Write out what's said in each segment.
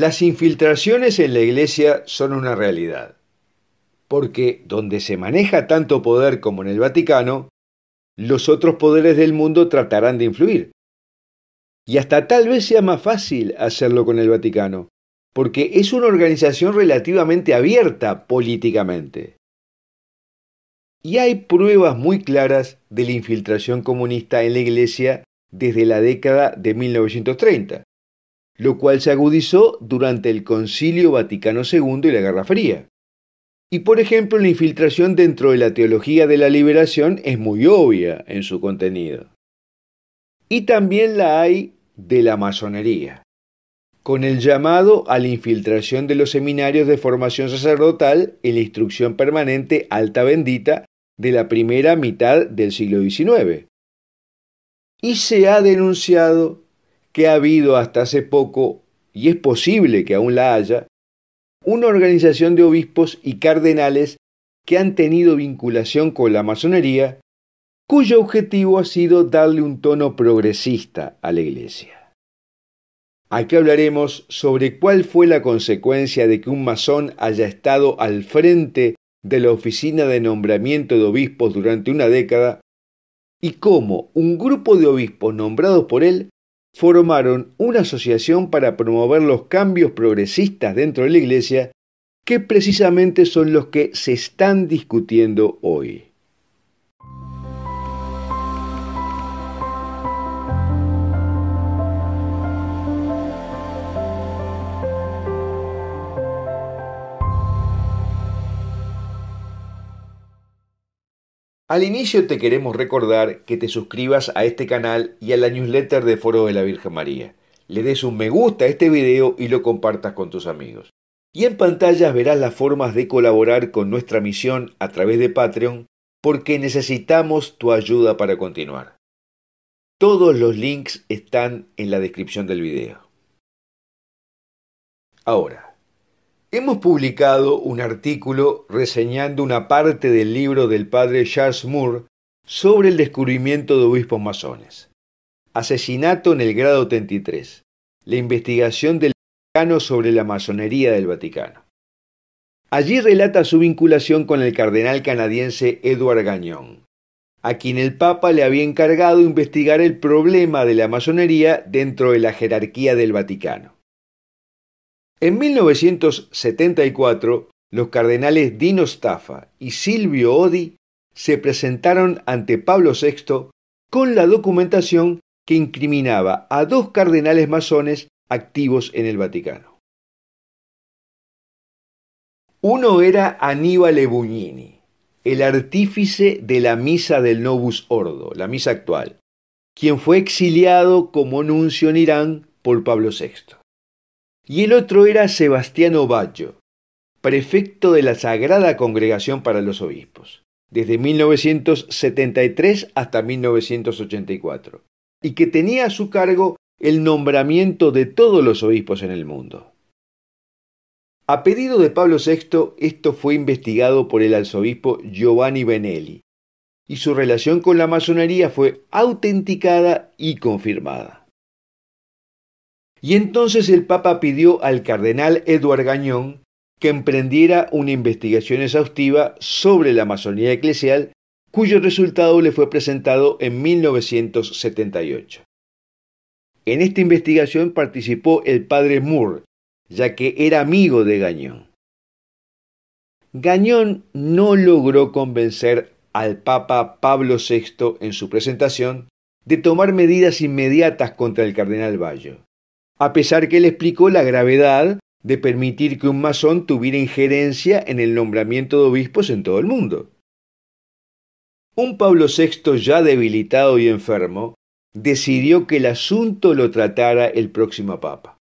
Las infiltraciones en la Iglesia son una realidad, porque donde se maneja tanto poder como en el Vaticano, los otros poderes del mundo tratarán de influir. Y hasta tal vez sea más fácil hacerlo con el Vaticano, porque es una organización relativamente abierta políticamente. Y hay pruebas muy claras de la infiltración comunista en la Iglesia desde la década de 1930 lo cual se agudizó durante el Concilio Vaticano II y la Guerra Fría. Y por ejemplo, la infiltración dentro de la teología de la liberación es muy obvia en su contenido. Y también la hay de la masonería, con el llamado a la infiltración de los seminarios de formación sacerdotal en la instrucción permanente alta bendita de la primera mitad del siglo XIX. Y se ha denunciado que ha habido hasta hace poco, y es posible que aún la haya, una organización de obispos y cardenales que han tenido vinculación con la masonería, cuyo objetivo ha sido darle un tono progresista a la Iglesia. Aquí hablaremos sobre cuál fue la consecuencia de que un masón haya estado al frente de la Oficina de Nombramiento de Obispos durante una década y cómo un grupo de obispos nombrados por él formaron una asociación para promover los cambios progresistas dentro de la Iglesia, que precisamente son los que se están discutiendo hoy. Al inicio te queremos recordar que te suscribas a este canal y a la newsletter de Foro de la Virgen María. Le des un me gusta a este video y lo compartas con tus amigos. Y en pantallas verás las formas de colaborar con nuestra misión a través de Patreon porque necesitamos tu ayuda para continuar. Todos los links están en la descripción del video. Ahora, Hemos publicado un artículo reseñando una parte del libro del padre Charles Moore sobre el descubrimiento de obispos masones. Asesinato en el grado 33. La investigación del Vaticano sobre la masonería del Vaticano. Allí relata su vinculación con el cardenal canadiense Edward Gagnon, a quien el Papa le había encargado investigar el problema de la masonería dentro de la jerarquía del Vaticano. En 1974, los cardenales Dino Staffa y Silvio Odi se presentaron ante Pablo VI con la documentación que incriminaba a dos cardenales masones activos en el Vaticano. Uno era Aníbal Ebuñini, el artífice de la misa del Novus Ordo, la misa actual, quien fue exiliado como nuncio en Irán por Pablo VI y el otro era Sebastiano Baggio, prefecto de la Sagrada Congregación para los Obispos, desde 1973 hasta 1984, y que tenía a su cargo el nombramiento de todos los obispos en el mundo. A pedido de Pablo VI, esto fue investigado por el arzobispo Giovanni Benelli, y su relación con la masonería fue autenticada y confirmada. Y entonces el Papa pidió al cardenal Edward Gañón que emprendiera una investigación exhaustiva sobre la masonería eclesial, cuyo resultado le fue presentado en 1978. En esta investigación participó el padre Moore, ya que era amigo de Gañón. Gañón no logró convencer al Papa Pablo VI en su presentación de tomar medidas inmediatas contra el cardenal Bayo a pesar que él explicó la gravedad de permitir que un masón tuviera injerencia en el nombramiento de obispos en todo el mundo. Un Pablo VI ya debilitado y enfermo decidió que el asunto lo tratara el próximo papa.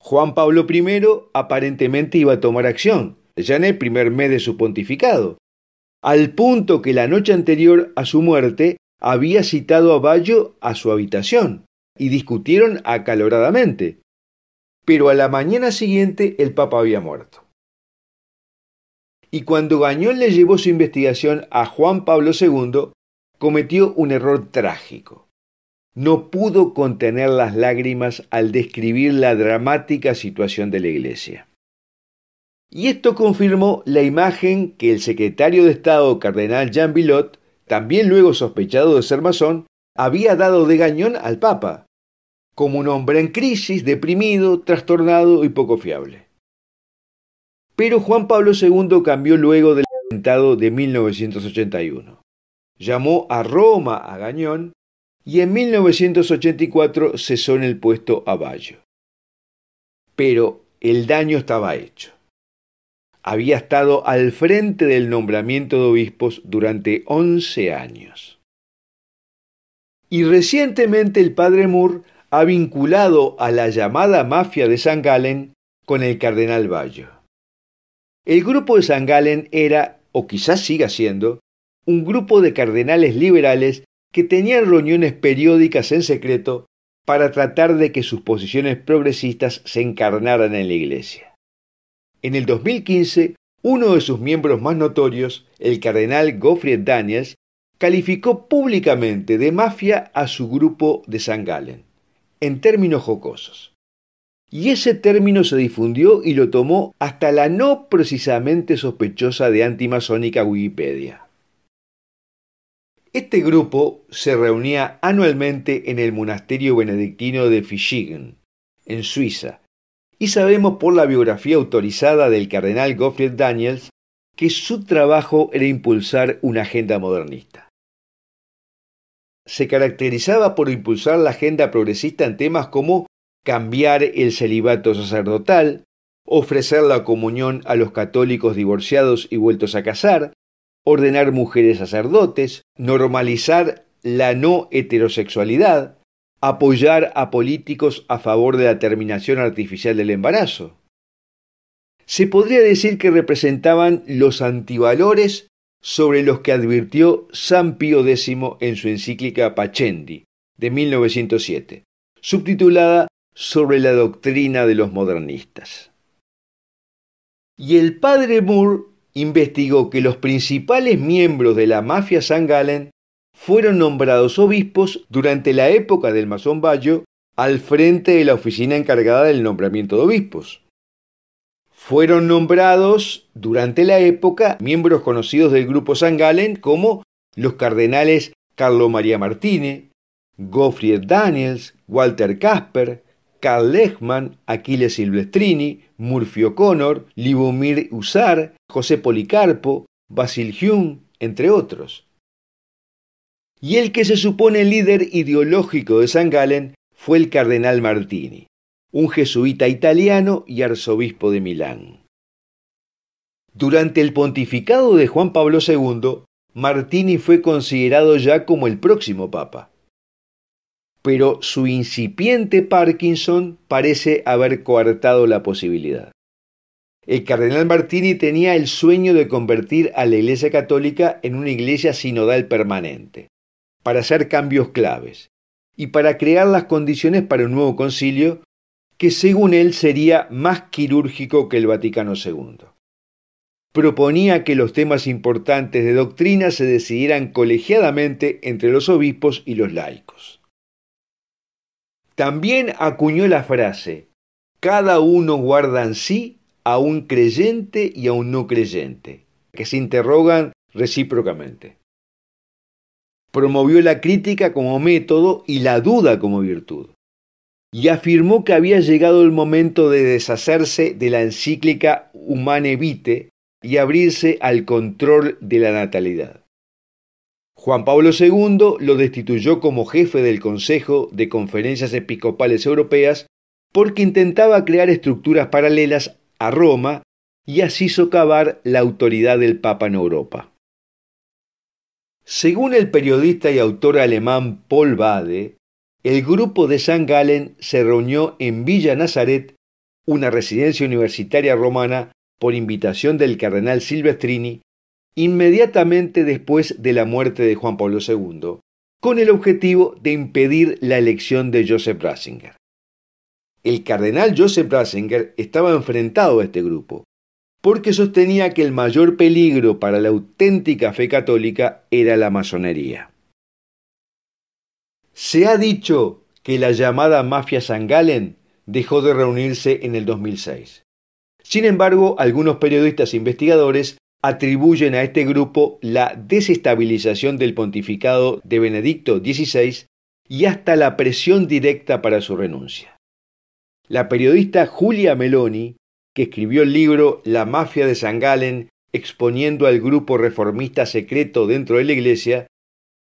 Juan Pablo I aparentemente iba a tomar acción, ya en el primer mes de su pontificado, al punto que la noche anterior a su muerte había citado a Bayo a su habitación y discutieron acaloradamente. Pero a la mañana siguiente el Papa había muerto. Y cuando Gañón le llevó su investigación a Juan Pablo II, cometió un error trágico. No pudo contener las lágrimas al describir la dramática situación de la Iglesia. Y esto confirmó la imagen que el secretario de Estado, cardenal Jean Vilot, también luego sospechado de ser masón, había dado de gañón al Papa, como un hombre en crisis, deprimido, trastornado y poco fiable. Pero Juan Pablo II cambió luego del atentado de 1981. Llamó a Roma a Gañón y en 1984 cesó en el puesto a Bayo. Pero el daño estaba hecho. Había estado al frente del nombramiento de obispos durante 11 años. Y recientemente el padre Moore ha vinculado a la llamada mafia de San Galen con el cardenal Bayo. El grupo de San Galen era, o quizás siga siendo, un grupo de cardenales liberales que tenían reuniones periódicas en secreto para tratar de que sus posiciones progresistas se encarnaran en la Iglesia. En el 2015, uno de sus miembros más notorios, el cardenal Goffrey Daniels, calificó públicamente de mafia a su grupo de San Galen, en términos jocosos. Y ese término se difundió y lo tomó hasta la no precisamente sospechosa de antimasónica Wikipedia. Este grupo se reunía anualmente en el monasterio benedictino de Fischingen, en Suiza, y sabemos por la biografía autorizada del cardenal Gottfried Daniels que su trabajo era impulsar una agenda modernista se caracterizaba por impulsar la agenda progresista en temas como cambiar el celibato sacerdotal, ofrecer la comunión a los católicos divorciados y vueltos a casar, ordenar mujeres sacerdotes, normalizar la no heterosexualidad, apoyar a políticos a favor de la terminación artificial del embarazo. Se podría decir que representaban los antivalores sobre los que advirtió San Pío X en su encíclica Pacendi de 1907, subtitulada Sobre la doctrina de los modernistas. Y el padre Moore investigó que los principales miembros de la mafia San Galen fueron nombrados obispos durante la época del masón Bayo al frente de la oficina encargada del nombramiento de obispos fueron nombrados durante la época miembros conocidos del grupo San como los cardenales Carlo María Martínez, Gottfried Daniels, Walter Casper, Karl Lechmann, Aquiles Silvestrini, Murphy O'Connor, Libomir Usar, José Policarpo, Basil Hume, entre otros. Y el que se supone líder ideológico de San fue el cardenal Martini un jesuita italiano y arzobispo de Milán. Durante el pontificado de Juan Pablo II, Martini fue considerado ya como el próximo papa. Pero su incipiente Parkinson parece haber coartado la posibilidad. El cardenal Martini tenía el sueño de convertir a la Iglesia Católica en una iglesia sinodal permanente, para hacer cambios claves y para crear las condiciones para un nuevo concilio que según él sería más quirúrgico que el Vaticano II. Proponía que los temas importantes de doctrina se decidieran colegiadamente entre los obispos y los laicos. También acuñó la frase, cada uno guarda en sí a un creyente y a un no creyente, que se interrogan recíprocamente. Promovió la crítica como método y la duda como virtud y afirmó que había llegado el momento de deshacerse de la encíclica Humane Vitae y abrirse al control de la natalidad. Juan Pablo II lo destituyó como jefe del Consejo de Conferencias Episcopales Europeas porque intentaba crear estructuras paralelas a Roma y así socavar la autoridad del Papa en Europa. Según el periodista y autor alemán Paul Bade, el grupo de San Galen se reunió en Villa Nazaret, una residencia universitaria romana, por invitación del cardenal Silvestrini, inmediatamente después de la muerte de Juan Pablo II, con el objetivo de impedir la elección de Joseph Ratzinger. El cardenal Joseph Ratzinger estaba enfrentado a este grupo, porque sostenía que el mayor peligro para la auténtica fe católica era la masonería. Se ha dicho que la llamada mafia Sangalen dejó de reunirse en el 2006. Sin embargo, algunos periodistas investigadores atribuyen a este grupo la desestabilización del pontificado de Benedicto XVI y hasta la presión directa para su renuncia. La periodista Julia Meloni, que escribió el libro La mafia de Sangalen, exponiendo al grupo reformista secreto dentro de la iglesia,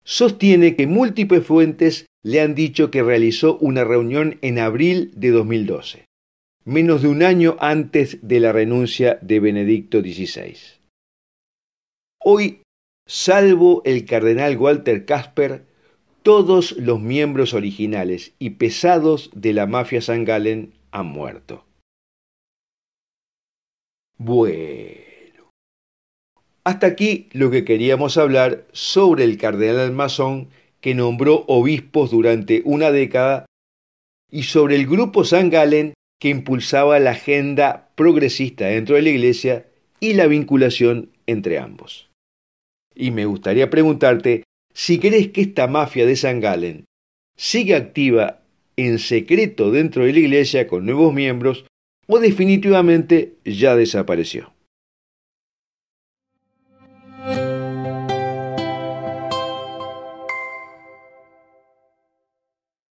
sostiene que múltiples fuentes le han dicho que realizó una reunión en abril de 2012, menos de un año antes de la renuncia de Benedicto XVI. Hoy, salvo el cardenal Walter Casper, todos los miembros originales y pesados de la mafia San Galen han muerto. Bueno. Hasta aquí lo que queríamos hablar sobre el cardenal Almazón que nombró obispos durante una década y sobre el grupo San Galen que impulsaba la agenda progresista dentro de la Iglesia y la vinculación entre ambos. Y me gustaría preguntarte si crees que esta mafia de San Galen sigue activa en secreto dentro de la Iglesia con nuevos miembros o definitivamente ya desapareció.